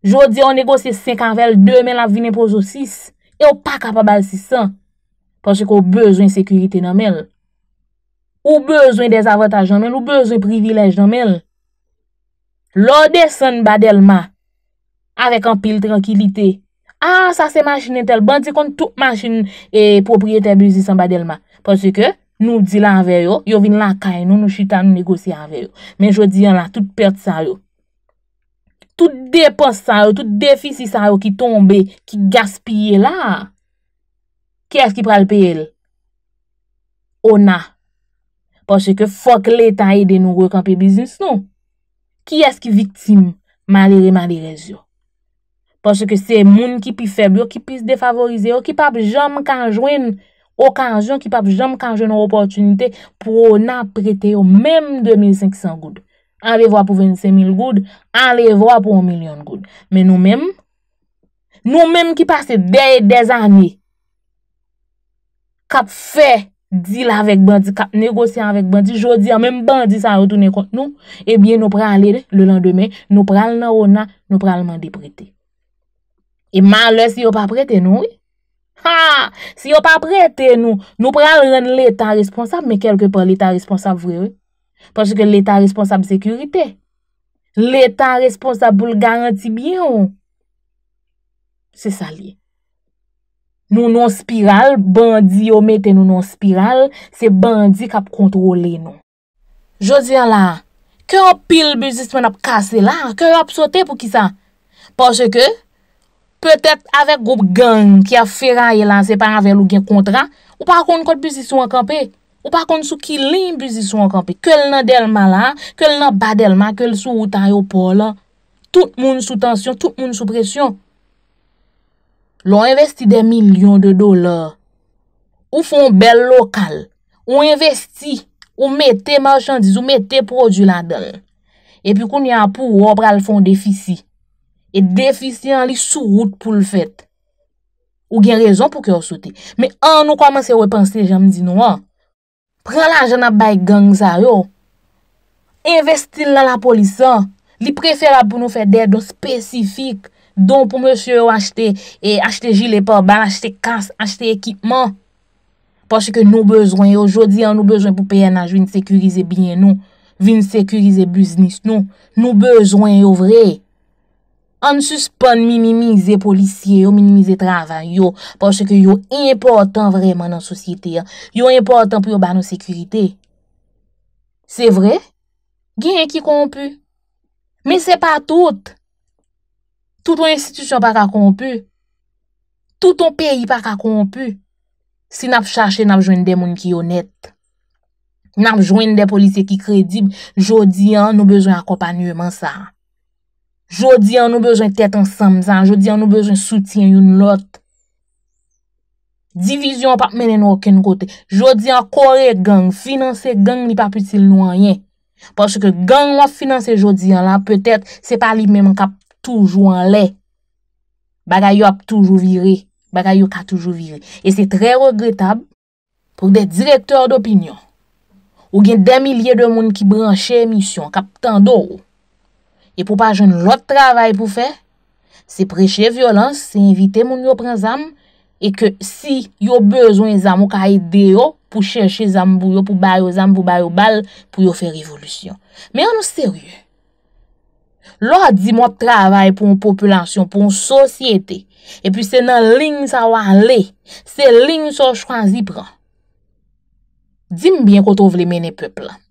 Jodi yon negosi 5 anvel, 2 men la vini pou zo 6, e ou pa kapabal 600, porsi kou bezwen sekurite nan men. Ou bezwen dezavotaj nan men, ou bezwen privilej nan men. Lode san badelman, avèk an pil tranquilite. A, sa se manchin entel, bandi kon tout manchin e propriete bizis an badelman. Porsè ke, nou di la an ver yo, yo vin la kay nou, nou chita nou negosi an ver yo. Men jodi an la, tout perte sa yo. Tout depos sa yo, tout defisi sa yo, ki tombe, ki gaspye la. Ki as ki pral pe el? O na. Porsè ke, fok le ta yi de nou wè kapi bizis nou. Ki as ki viktim malire malire yo? Boche ke se moun ki pi feb yo, ki pi se defavorize yo, ki pap jom kanjwen, o kanjwen, ki pap jom kanjwen o opotunite pou ona prete yo, mem 2500 goud. Anle vwa pou 25000 goud, anle vwa pou 1 milyon goud. Men nou mem, nou mem ki pase dey, dey zanye, kap fe, di la vek bandi, kap negosye anvek bandi, ki jodi an, men bandi sa otoune kont nou, ebyen eh nou pre ale, le lan demen, nou pre ale nan ona, nou pre ale mandi prete. E man lè si yo pa prete nou, wè? Ha! Si yo pa prete nou, nou pral ren l'Etat responsable, mè kelke pral l'Etat responsable vre wè? Pwè chè ke l'Etat responsable sekurite? L'Etat responsable garanti bie ou? Se salye. Nou nou spiral, bandi yo mette nou nou spiral, se bandi kap kontrole nou. Jo di an la, kè yo pil bezis men ap kase la? Kè yo ap sote pou ki sa? Pwè chè ke? Pe tèt avèk goup gang ki a feraye lanse pan avèl ou gen kontran, ou pa akonde kote pozisyon akampe? Ou pa akonde sou ki lin pozisyon akampe? Kèl nan delman la, kèl nan badelman, kèl sou woutan yo polan? Tout moun sou tensyon, tout moun sou presyon. Lò investi de milyon de dolar. Ou fon bel lokal. Ou investi, ou mette marchandiz, ou mette prodjou la don. E pi koun yon pou wop ral fon defisi. E defisyen li sou route pou l'fèt. Ou gen rezon pou ki yo sote. Me an nou komanse we panse, jen mi di nou an. Pren la jen a bay gang zaryo. Investil nan la polisan. Li prefera pou nou fè derdo spesifik. Don pou mèsyo yo achte. E achte jilèpè, bal, achte kas, achte ekipman. Poche ke nou bezwen yo. Jodi an nou bezwen pou peyen ajwin sekurize binye nou. Vin sekurize biznis nou. Nou bezwen yo vreye. An süs pan minimize polisye, yo minimize travanyo, porsè ke yo importan vreman nan sosyete, yo importan pou yo bano sekurite. Se vre, gen yon ki kompu, men se pa tout. Touton institusyon pa ka kompu, touton peyi pa ka kompu. Se nap chashe, nap jwen de moun ki yo net. Nap jwen de polisye ki kredib, jodi an nou bezwen akopanyouman sa. Jodi an nou bezwen tèt ansam zan. Jodi an nou bezwen soutyen yon lot. Divizyon pa mènen wakèn kote. Jodi an kore gang. Finanse gang ni pa piti lwanyen. Paske gang wap finance jodi an lan, petet se pa li mèmen kap toujou an lè. Bagayou ap toujou vire. Bagayou ka toujou vire. E se tre regretab pou de direkter d'opinyon ou gen den milyè de moun ki branche emisyon kap tan do ou. E pou pa jen lout travay pou fe, se preche violans, se invite moun yo pren zam, e ke si yo bezwen zam ou ka ide yo, pou chershe zam bou yo, pou bayo zam, pou bayo bal, pou yo fe revolusyon. Men yo nou seryou. Lout di mout travay pou moun populasyon, pou moun sosyete, e pi se nan ling sa wane le, se ling sa chwanzi pran. Di m bien koto vle mene peplan.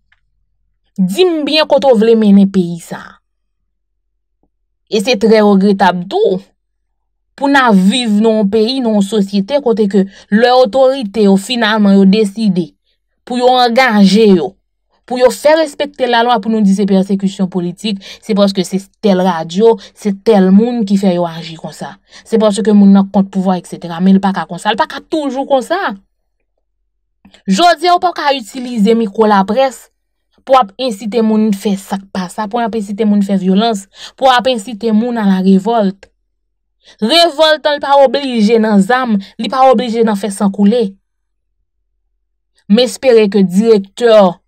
Di m bien koto vle mene peyisan. E se tre rogrit abdou pou nan vive nou an peyi, nou an sosyete kote ke le otorite yo finalman yo deside pou yo anganje yo. Pou yo fe respekte la lwa pou nou dise persekusyon politik. Se poske se tel radyo, se tel moun ki fe yo anji konsa. Se poske moun nan kontpouvo eksetera. Me l pa ka konsa, l pa ka toujou konsa. Jodi yo pa ka utilize mikro la presse. pou ap insite moun fè sakpa sa, pou ap insite moun fè violans, pou ap insite moun an la revolt. Revoltan li pa oblije nan zam, li pa oblije nan fè sankoule. Mè espere ke direktor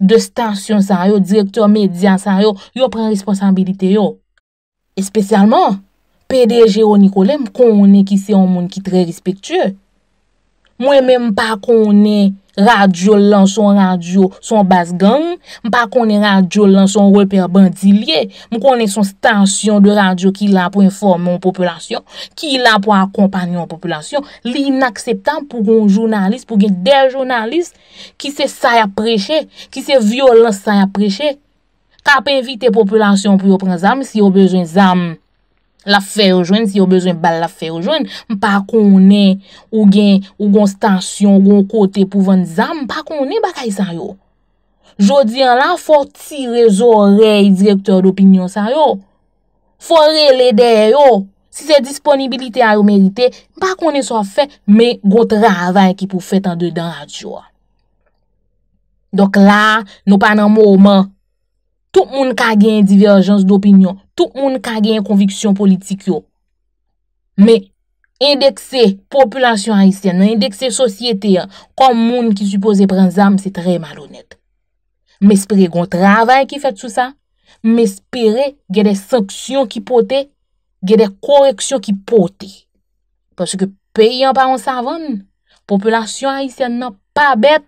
de stansyon san yo, direktor medyan san yo, yo pren responsabilite yo. E spesyalman, PDG o Nikolem konen ki se yon moun ki tre respectye. Mwen men mpa konen radyo lan son radyo son bas gang, mpa konen radyo lan son repèrbandilye, mkonen son stansyon de radyo ki la pou informe ou populasyon, ki la pou akompanyon ou populasyon. Li inakseptan pou gen jounalist, pou gen der jounalist ki se sa yapreche, ki se violans sa yapreche, ka pe evite populasyon pou yo pren zame si yo bezwen zame. La fè yo jwen, si yo bezwen bal la fè yo jwen, mpa konen ou gen, ou gon stansyon, ou gon kote pou ven zan, mpa konen bakay san yo. Jodi an la, fò tire zo rey direktor d'opinyon san yo. Fò rey le dey yo. Si se disponibilite a yo merite, mpa konen so fè, me gon travay ki pou fèt an de dan a diyo. Dok la, nou pa nan mouman. tout moun ka gen yon diverjans d'opinyon, tout moun ka gen yon konviksyon politik yo. Me, indekse populasyon haisyen, nou indekse sosyete, kon moun ki supose pren zanm, se tre malonet. Mespere goun travay ki fet sou sa, mespere gen de sanksyon ki pote, gen de koreksyon ki pote. Paske pey yon pa yon savon, populasyon haisyen nou pa bet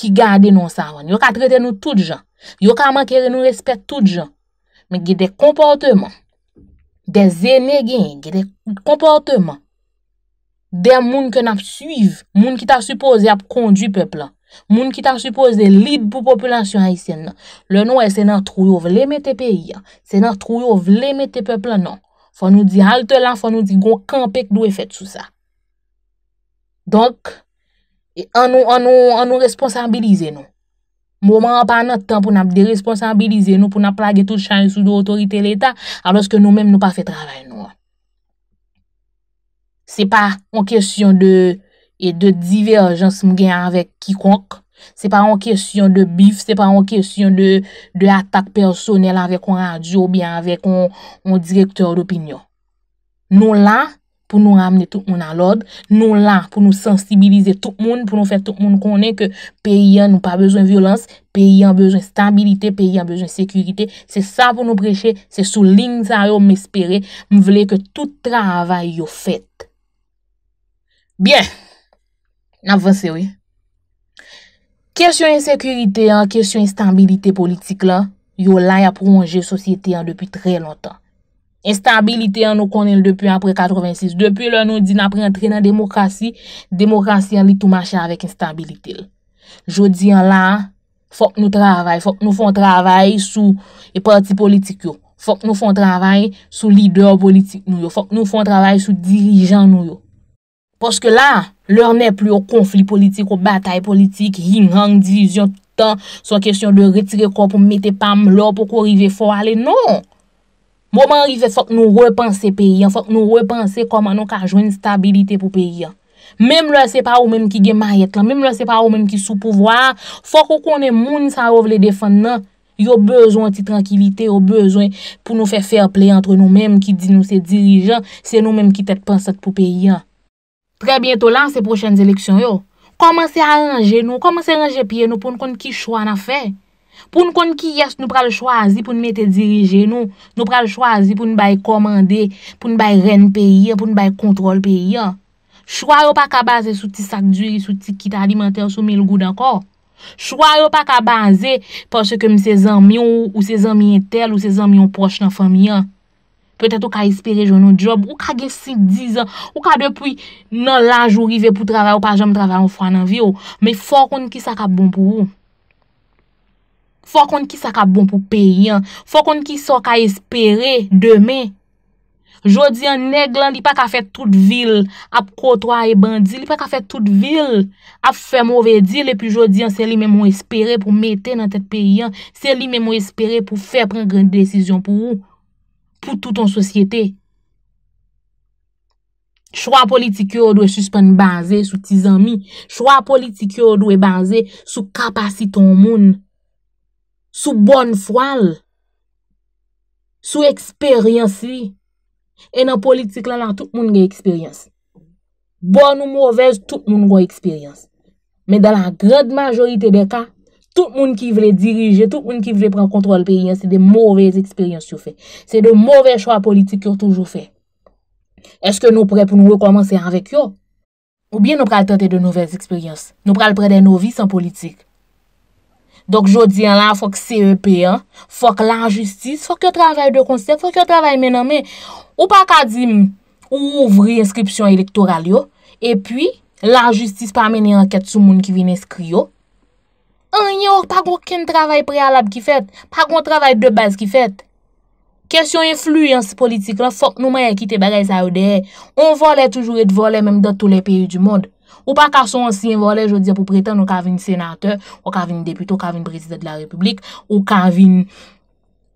ki gade nou savon. Yo ka treten nou tout jan. Yo kama kere nou respet tout jan, men ge de komporteman, de zene gen, ge de komporteman, de moun ke nap suiv, moun ki ta suppose ap kondwi pepla, moun ki ta suppose lid pou populasyon haisyen nan, le nou e se nan trou yo vleme te peyi, se nan trou yo vleme te pepla nan, fa nou di halte lan, fa nou di gon kampek dou e fet sou sa. Donk, e an nou responsabilize nou. Mou man an pa nan tan pou nan de-responsabilize nou pou nan plage tout chan sou do otorite l'Etat alos ke nou men nou pa fe travay nou an. Se pa an kesyon de diverjans mgen anvek kikonk, se pa an kesyon de bif, se pa an kesyon de atak personel anvek an radio, anvek an direkter d'opinyon. Nou lan... pou nou ramne tout moun alod, nou la pou nou sensibilize tout moun, pou nou fè tout moun konen ke pey yon nou pa bezon violans, pey yon bezon stabilite, pey yon bezon sekurite, se sa pou nou breche, se sou lin sa yo mespere, m vle ke tout travay yo fèt. Bien, nan vwese wè. Kèsyon sekurite an, kèsyon stabilite politik la, yo la ya prongè sosyete an depi tre lontan. Instabilite an nou konen l depi apre 86. Depi lò nou di nan apre antrenan demokrasi, demokrasi an li tou mache avèk instabilite l. Jodi an la, fòk nou travay, fòk nou fon travay sou e parti politik yo. Fòk nou fon travay sou lider politik nou yo. Fòk nou fon travay sou dirijan nou yo. Poske la, lòr ne pli yo konflik politik, yo batay politik, yin hang divizyon toutan, son kesyon de retire kon pou mete pam lò pou korrive fò alè. Non! Mwen mwen rive fok nou repanse peyi an, fok nou repanse koman nou ka jwen stabilite pou peyi an. Mem lò se pa ou men ki gen mayet lan, mem lò se pa ou men ki sou pouvoar, fok ou konen moun sa rouv le defan nan. Yo bezon ti tranquilite, yo bezon pou nou fe ferpley antre nou men ki di nou se dirijan, se nou men ki tet pensat pou peyi an. Prebien to lan se prochen zileksyon yo, koman se aranje nou, koman se aranje piye nou pou nou konen ki chwa na fey. Poun kon ki yes nou pral chwazi pou nou mette dirije nou. Nou pral chwazi pou nou bay komande, pou nou bay ren peye, pou nou bay kontrol peye. Chwa yo pa kabaze sou ti sak dwi, sou ti kit alimenter, sou mi lgou danko. Chwa yo pa kabaze porsè kem se zanmion ou se zanmion tel ou se zanmion poch nan fami ya. Petè tou ka espere joun nou job ou ka gesi dizan ou ka depuy nan lanj ou rive pou travay ou pa jom travay ou fwa nan vi yo. Me fwa kon ki sa ka bon pou yo. Fò konn ki sa ka bon pou peyen. Fò konn ki sa ka espere deme. Jodi an neg lan, li pa ka fet tout vil. Ap kotwa e bandil, li pa ka fet tout vil. Ap fe mouve dil, epi jodi an se li men mou espere pou mette nan tet peyen. Se li men mou espere pou fe preng rene desisyon pou ou. Pou tout ton sosyete. Chwa politik yo dwe suspen baze sou tizami. Chwa politik yo dwe baze sou kapasi ton moun. Sou bon fwal, sou eksperyans li. E nan politik lan lan, tout moun gen eksperyans. Bon ou mouvez, tout moun gen eksperyans. Men dan la gred majorite de ka, tout moun ki vle dirije, tout moun ki vle pren kontrol pe yon, se de mouvez eksperyans yo fe. Se de mouvez chwa politik yo toujou fe. Eske nou pre pou nou we komanse anvek yo? Ou bien nou pre al tante de nouvez eksperyans? Nou pre al pre de nou vi san politik? Dok jodi an la fok CEP an, fok la jistis, fok yo travay de konser, fok yo travay men an men. Ou pa ka di ou ouvri inskripsyon elektoral yo, e pi la jistis pa ameni anket sou moun ki vini inskri yo. An yo, pa kon kene travay prealab ki fet, pa kon travay de baz ki fet. Kesyon yon flu yon si politik la, fok nou man yon kite bagay sa ou dey. On vole toujou et vole menm da tou le peyi du mod. Ou pa ka son ansyen vole, je diyo pou preten ou ka vin senateur, ou ka vin deputo, ou ka vin prezident de la republik, ou ka vin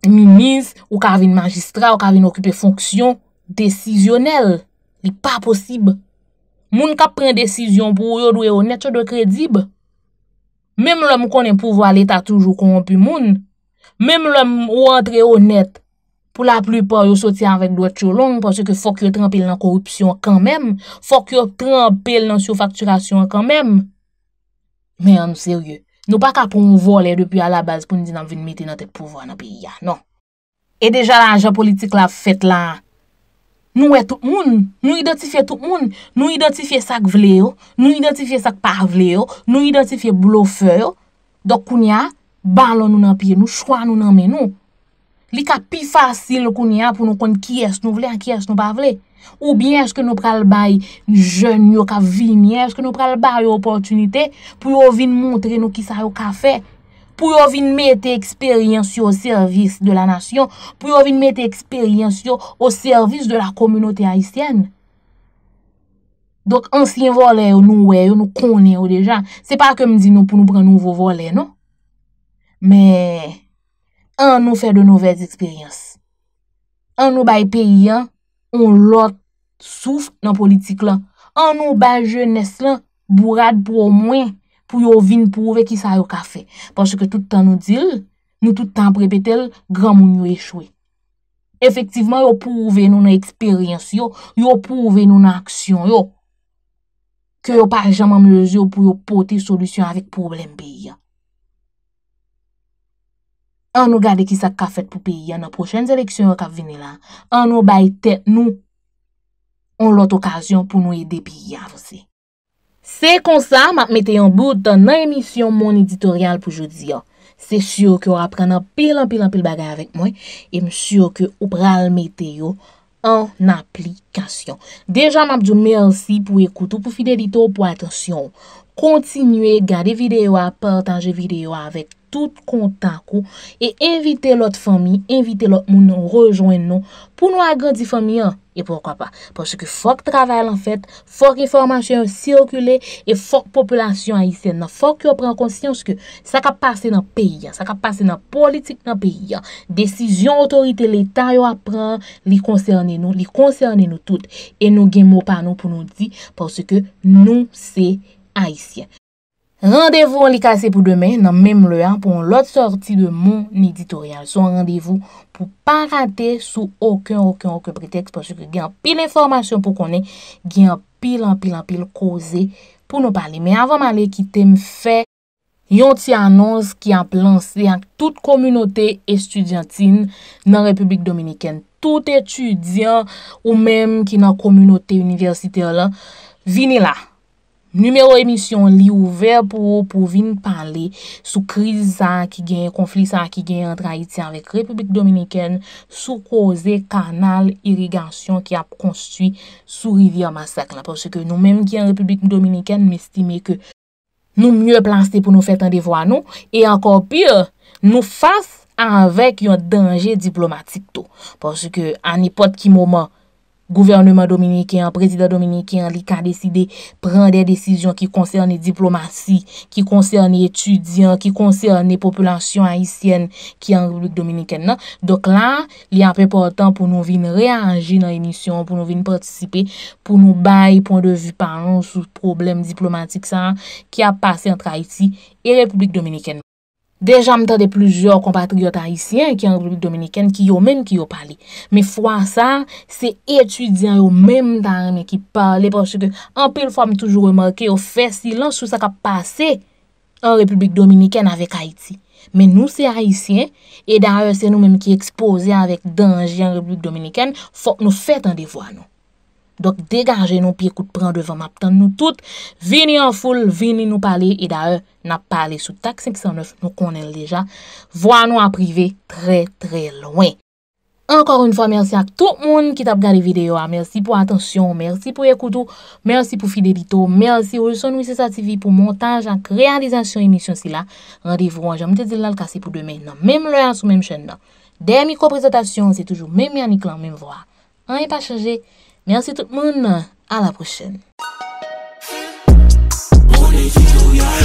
minis, ou ka vin magistrat, ou ka vin okupé fonksyon, desisyonel. Li pa posib. Moun ka pren desisyon pou yo doye honet, yo doye kredib. Mem lòm konen pou vole, ta toujou konon pi moun. Mem lòm ou antre honet. pou la plupor yo soti anvek doy chou long, pwosye ke fok yo trempel nan korupsyon kanmem, fok yo trempel nan soufakturasyon kanmem. Men, anou serye, nou pa ka pou nou vole depi ala baz, pou nou di nan vin meti nan te pouvo nan pi ya, non. E deja la anja politik la fèt la, nou e tout moun, nou identifiye tout moun, nou identifiye sak vle yo, nou identifiye sak pa vle yo, nou identifiye blofe yo, do koun ya, ban lon nou nan piye nou, chwa nou nan men nou, li ka pi fasil kouni an pou nou kon ki es nou vle, an ki es nou pa vle. Ou bien eske nou pral bay jen yo ka vini, eske nou pral bay yo oportunite, pou yo vin mountre nou ki sa yo ka fe, pou yo vin mette eksperyensyo o servis de la nasyon, pou yo vin mette eksperyensyo o servis de la komunote haisyen. Dok ansyen voley yo nou we, yo nou konye yo deja. Se pa kem di nou pou nou pren nouvo voley, no? Me... An nou fè de nouvez eksperyans. An nou bay pe yon, on lot souf nan politik lan. An nou bay je nes lan, bourad pou mwen, pou yo vin pouve ki sa yo ka fè. Pwoske toutan nou dil, nou toutan prebetel, gran moun yo echwe. Efektivman yo pouve nou nan eksperyans yo, yo pouve nou nan aksyon yo, ke yo parjaman mèz yo pou yo pote solusyon avik problem pe yon. An nou gade ki sa ka fet pou peyi an a prochen seleksyon an ka vini lan. An nou bayi tek nou. On lot okasyon pou nou ede peyi avosi. Se konsa, map mete yon boutan nan emisyon mon editorial pou jodi an. Se syo ke ou aprena pilan pilan pil bagay avek mwen. E msyo ke ou pral mete yo an aplikasyon. Dejan map diyo mersi pou ekoutou, pou fidelito, pou atensyon. Kontinue gade videyo a, partanje videyo a vek. tout kontak ou, e invite lot fami, invite lot mounon, rejoen nou, pou nou agrandi fami an, e pwokwa pa, pwoske fok travèl an fèt, fok reformasyon sirkule, e fok popolasyon Aisyen nan, fok yo pren konsyans ke, sa ka pase nan peyi an, sa ka pase nan politik nan peyi an, desisyon otorite l'Etat yo apren, li konserne nou, li konserne nou tout, e nou gen mou pa nou pou nou di, pwoske nou se Aisyen. Rendevou an li kase pou demen nan menm le an pou an lot sorti de moun editorial. Son randevou pou pa rate sou okon okon okon pretext. Pwos yo gen pil informasyon pou konen, gen pil an pil an pil koze pou nou pali. Men avan male ki tem fe, yon ti anons ki ap lanse yon tout komunote estudiantin nan Republik Dominiken. Tout etudiant ou menm ki nan komunote universiter lan, vini la. Numero emisyon li ouver pou ou pou vin pale sou kriz an ki genye konflik an ki genye an traiti anvek Republik Dominiken sou koze kanal irrigasyon ki ap konstwi sou rivi an masak la. Pwosè ke nou menm genye Republik Dominiken mestime ke nou mye planse te pou nou fet an devwa nou e ankor pire nou fase anvek yon denje diplomatik to. Pwosè ke an ipot ki mouman. Gouvernement Dominiken, prezident Dominiken li ka deside pren de desisyon ki konserne diplomati, ki konserne etudyan, ki konserne populasyon Haitien ki an Republik Dominiken nan. Dok la li anpe portan pou nou vin reanje nan emisyon, pou nou vin protisipe, pou nou bayi pon de vipan sou problem diplomatik san ki a pase antre Haiti e Republik Dominiken. Deja m tan de plujor kompatriot haisyen ki an Republik Dominiken ki yo men ki yo pali. Me fwa sa, se etudyan yo men tan men ki pali. An pe l fwa m toujou remarke yo fè silan sou sa ka pase an Republik Dominiken avèk Haiti. Men nou se haisyen, e da rè se nou men ki ekspoze avèk danji an Republik Dominiken, fòk nou fèt an devwa nou. Dok degaje nou pi ekout pran devan map tan nou tout Vini an foul, vini nou pale E dahe, nap pale sou tak 509 Nou konen deja Vwa nou aprive, tre tre lwen Enkor un fwa, mersi ak tout moun Ki tap gade videyo Mersi pou atensyon, mersi pou ekoutou Mersi pou Fidelito, mersi ou son Wissesa TV pou montaj an krealizasyon Emisyon sila, randevouan Jom te zilal kase pou demen nan, mem lwen sou mem chen nan Demi ko prezotasyon Se toujou, mem mi an iklan, mem vwa An e pa chanje Merci tout le monde. À la prochaine.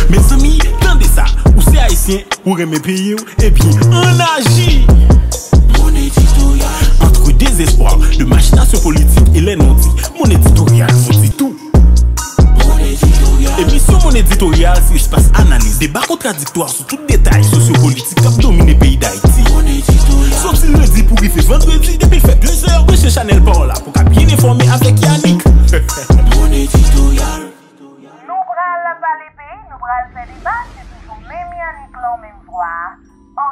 Mes amis, tendez ça. Où c'est haïtien, est mes pays, et puis on agit. Mon éditorial. Entre désespoir, de machination politique et les non mon éditorial vous dit tout mon éditorial, si se espas Débat Débat contradictoire sur tout détail sociopolitique à dominer domine pays d'Haïti. iti Moun editorial le pour pour fait vendredi Depuis fait 2 heures, de ce chanel qu'il y ait bien informé avec Yannick Nous éditorial. Nous pral la vali nous débat. pral fè C'est toujours toujou même Yannick l'en même pas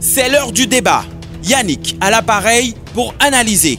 C'est l'heure du débat. Yannick à l'appareil pour analyser